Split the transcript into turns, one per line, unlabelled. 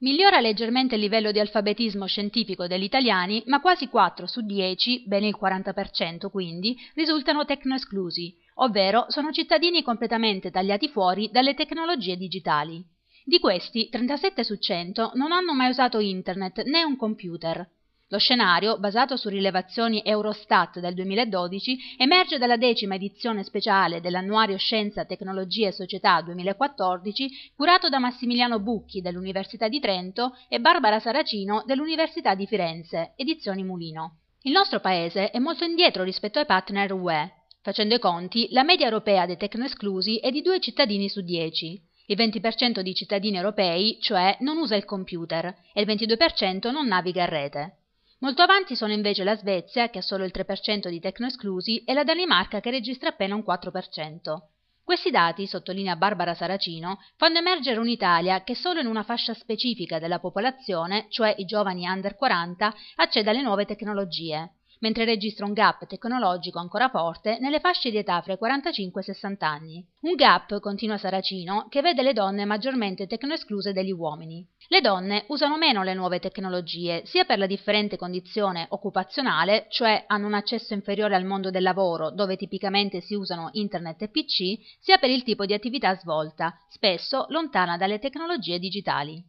Migliora leggermente il livello di alfabetismo scientifico degli italiani, ma quasi 4 su 10, bene il 40% quindi, risultano tecnoesclusi, ovvero sono cittadini completamente tagliati fuori dalle tecnologie digitali. Di questi, 37 su 100 non hanno mai usato internet né un computer, lo scenario, basato su rilevazioni Eurostat del 2012, emerge dalla decima edizione speciale dell'annuario Scienza, Tecnologia e Società 2014, curato da Massimiliano Bucchi dell'Università di Trento e Barbara Saracino dell'Università di Firenze, edizioni Mulino. Il nostro paese è molto indietro rispetto ai partner UE. Facendo i conti, la media europea dei tecnoesclusi è di due cittadini su dieci, il 20% di cittadini europei, cioè, non usa il computer e il 22% non naviga a rete. Molto avanti sono invece la Svezia, che ha solo il 3% di esclusi, e la Danimarca, che registra appena un 4%. Questi dati, sottolinea Barbara Saracino, fanno emergere un'Italia che solo in una fascia specifica della popolazione, cioè i giovani under 40, accede alle nuove tecnologie mentre registra un gap tecnologico ancora forte nelle fasce di età fra i 45 e i 60 anni. Un gap, continua Saracino, che vede le donne maggiormente tecnoescluse degli uomini. Le donne usano meno le nuove tecnologie, sia per la differente condizione occupazionale, cioè hanno un accesso inferiore al mondo del lavoro, dove tipicamente si usano internet e PC, sia per il tipo di attività svolta, spesso lontana dalle tecnologie digitali.